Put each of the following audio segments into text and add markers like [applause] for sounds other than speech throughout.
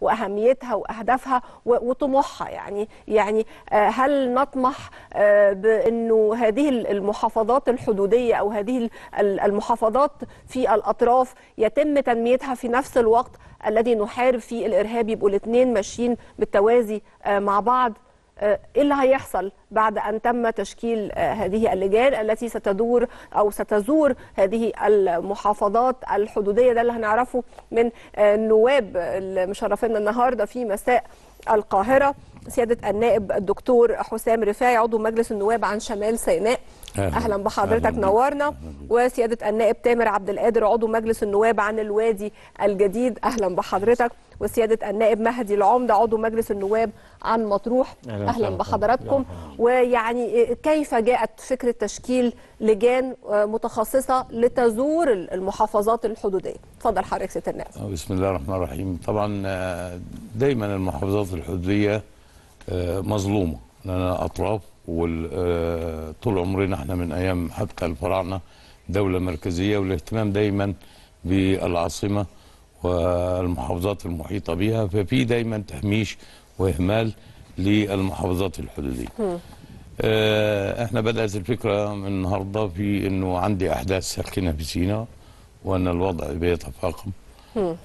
واهميتها واهدافها وطموحها يعني يعني آه، هل نطمح آه، بانه هذه المحافظات الحدوديه او هذه المحافظات في الاطراف يتم تنميتها في نفس الوقت الذي نحارب فيه الارهاب يبقوا الاثنين ماشيين بالتوازي آه، مع بعض ايه اللي هيحصل بعد ان تم تشكيل آه، هذه اللجان التي ستدور او ستزور هذه المحافظات الحدوديه ده اللي هنعرفه من آه، النواب المشرفين النهارده في مساء القاهره سياده النائب الدكتور حسام رفاعي عضو مجلس النواب عن شمال سيناء اهلا, أهلا بحضرتك أهلا نورنا وسياده النائب تامر عبد القادر عضو مجلس النواب عن الوادي الجديد اهلا بحضرتك وسياده النائب مهدي العمده عضو مجلس النواب عن مطروح اهلا, أهلا بحضراتكم ويعني كيف جاءت فكره تشكيل لجان آه، متخصصه لتزور المحافظات الحدوديه اتفضل حضرتك سياده النائب آه، بسم الله الرحمن الرحيم طبعا آه، دايما المحافظات الحدوديه آه، مظلومه لنا اطراف وطول آه، عمرنا احنا من ايام حتى الفراعنه دوله مركزيه والاهتمام دايما بالعاصمه والمحافظات المحيطه بها ففي دايما تهميش واهمال للمحافظات الحدوديه. آه، احنا بدات الفكره من النهارده في انه عندي احداث ساخنه في سيناء وان الوضع بيتفاقم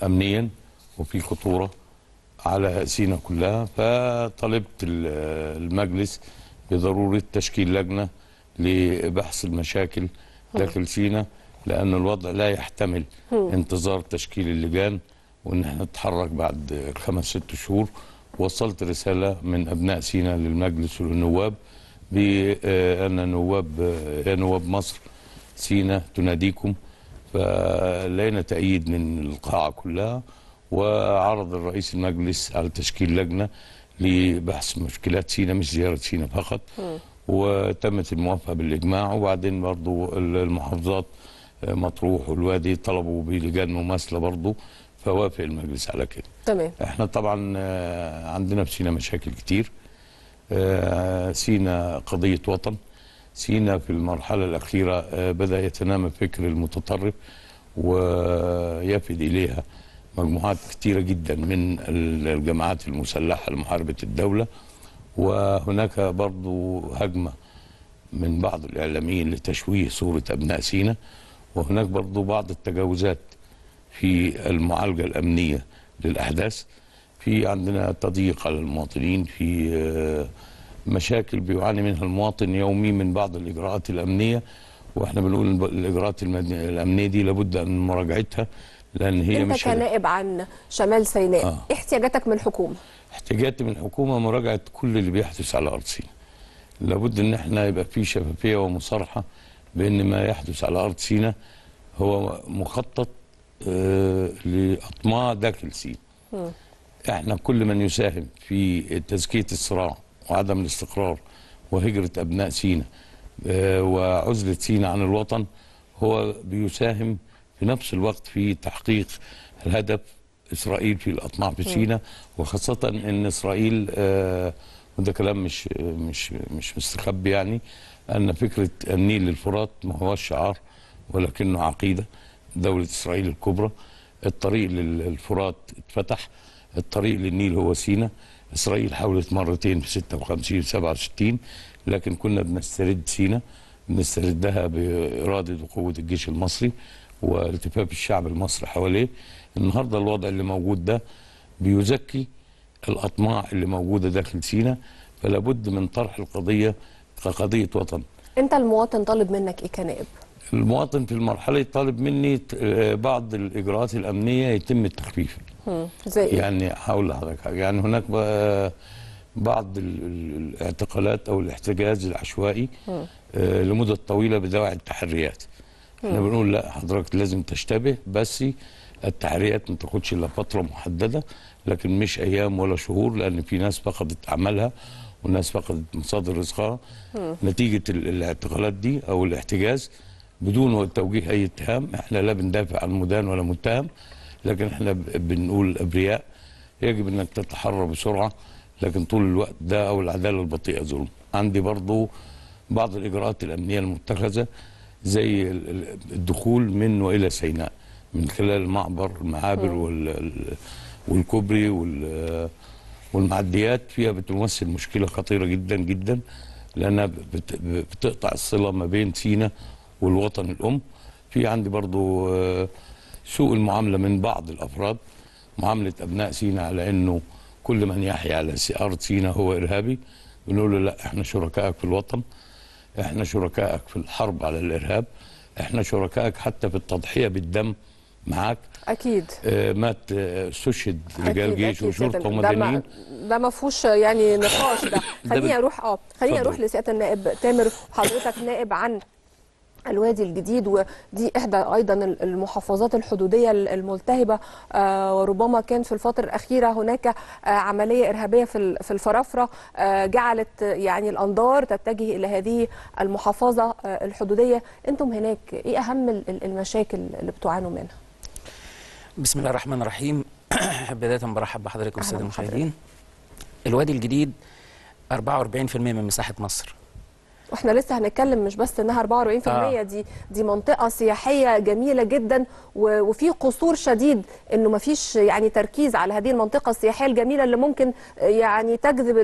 امنيا وفي خطوره على سينا كلها فطلبت المجلس بضروره تشكيل لجنه لبحث المشاكل داخل سينا لان الوضع لا يحتمل انتظار تشكيل اللجان وان احنا نتحرك بعد خمس ست شهور وصلت رساله من ابناء سينا للمجلس والنواب بان نواب نواب مصر سينا تناديكم فلقينا تأييد من القاعة كلها وعرض الرئيس المجلس على تشكيل لجنه لبحث مشكلات سينا مش زياره سينا فقط وتمت الموافقه بالاجماع وبعدين برضو المحافظات آه، مطروح والوادي طلبوا بلجان مماثله برضو فوافق المجلس على كده تمام احنا طبعا آه، عندنا في سينا مشاكل كتير آه، سينا قضيه وطن سينا في المرحله الاخيره بدا يتنامى فكر المتطرف ويفد اليها مجموعات كثيرة جدا من الجماعات المسلحة لمحاربة الدولة وهناك برضو هجمة من بعض الإعلاميين لتشويه صورة أبناء سينا وهناك برضو بعض التجاوزات في المعالجة الأمنية للأحداث في عندنا تضييق على المواطنين في آه، مشاكل بيعاني منها المواطن يومي من بعض الإجراءات الأمنية واحنا بنقول الإجراءات الأمنية دي لابد أن مراجعتها لان هي انت مش كنائب عن شمال سيناء آه. إيه احتياجاتك من الحكومه احتياجاتي من الحكومه مراجعه كل اللي بيحدث على ارض سيناء لابد ان احنا يبقى في شفافيه ومصارحه بان ما يحدث على ارض سيناء هو مخطط آه، لاطماع داخل سيناء احنا كل من يساهم في تزكيه الصراع وعدم الاستقرار وهجره ابناء سيناء آه، وعزله سيناء عن الوطن هو بيساهم في نفس الوقت في تحقيق الهدف اسرائيل في الاطماع في سيناء وخاصه ان اسرائيل آه وده كلام مش مش مش مستخبي يعني ان فكره النيل للفرات ما هو شعار ولكنه عقيده دوله اسرائيل الكبرى الطريق للفرات اتفتح الطريق للنيل هو سيناء اسرائيل حاولت مرتين في 56 67 لكن كنا بنسترد سيناء بنستردها باراده وقوه الجيش المصري والتفاف الشعب المصري حواليه النهارده الوضع اللي موجود ده بيزكي الاطماع اللي موجوده داخل سينا فلا بد من طرح القضيه كقضيه وطن انت المواطن طالب منك ايه كنائب المواطن في المرحله طالب مني آه، بعض الاجراءات الامنيه يتم التخفيف زي إيه؟ يعني هقول لحضرتك حاجه يعني هناك بعض الاعتقالات او الاحتجاز العشوائي آه، لمده طويله بدواعي التحريات احنا بنقول لا حضرتك لازم تشتبه بس التحريات ما تاخدش الا فتره محدده لكن مش ايام ولا شهور لان في ناس فقدت عملها والناس فقدت مصادر رزقها نتيجه الاعتقالات دي او الاحتجاز بدون توجيه اي اتهام احنا لا بندافع عن مدان ولا متهم لكن احنا بنقول ابرياء يجب انك تتحرى بسرعه لكن طول الوقت ده او العداله البطيئه ظلم عندي برضو بعض الاجراءات الامنيه المتخذه زي الدخول من والى سيناء من خلال المعبر المعابر والكوبري والمعديات فيها بتمثل مشكله خطيره جدا جدا لانها بتقطع الصله ما بين سينا والوطن الام في عندي برضو آه، سوء المعامله من بعض الافراد معامله ابناء سينا على انه كل من يحيى على ارض سينا هو ارهابي بنقول له لا احنا شركائك في الوطن احنا شركائك في الحرب على الارهاب احنا شركائك حتى في التضحيه بالدم معاك اكيد آه مات استشهد آه، رجال جيش وشرطه ومدنيين ده ما فيهوش يعني نقاش ده [coughs] خليني اروح اه خليني اروح لسياده النائب تامر حضرتك نائب عن الوادي الجديد ودي احدى ايضا المحافظات الحدوديه الملتهبه آه، وربما كان في الفتره الاخيره هناك آه، عمليه ارهابيه في في الفرافره آه، جعلت يعني الانظار تتجه الى هذه المحافظه الحدوديه انتم هناك ايه اهم المشاكل اللي بتعانوا منها بسم الله الرحمن الرحيم [coughs] بدايه برحب بحضرتك والساده المشاهدين الوادي الجديد 44% من مساحه مصر واحنا لسه هنتكلم مش بس انها 44% آه. دي دي منطقه سياحيه جميله جدا وفي قصور شديد انه ما فيش يعني تركيز على هذه المنطقه السياحيه الجميله اللي ممكن يعني تجذب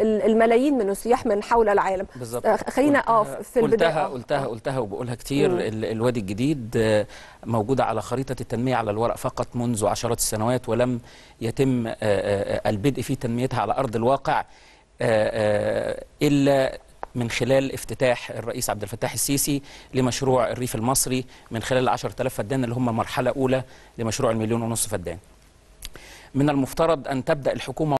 الملايين من السياح من حول العالم بالظبط آه، خلينا اه في البدايه قلتها قلتها آه. قلتها وبقولها كتير مم. الوادي الجديد آه، موجوده على خريطه التنميه على الورق فقط منذ عشرات السنوات ولم يتم البدء في تنميتها على ارض الواقع الا من خلال افتتاح الرئيس عبد الفتاح السيسي لمشروع الريف المصري من خلال 10000 فدان اللي هم مرحله اولى لمشروع المليون ونص فدان من المفترض ان تبدا الحكومه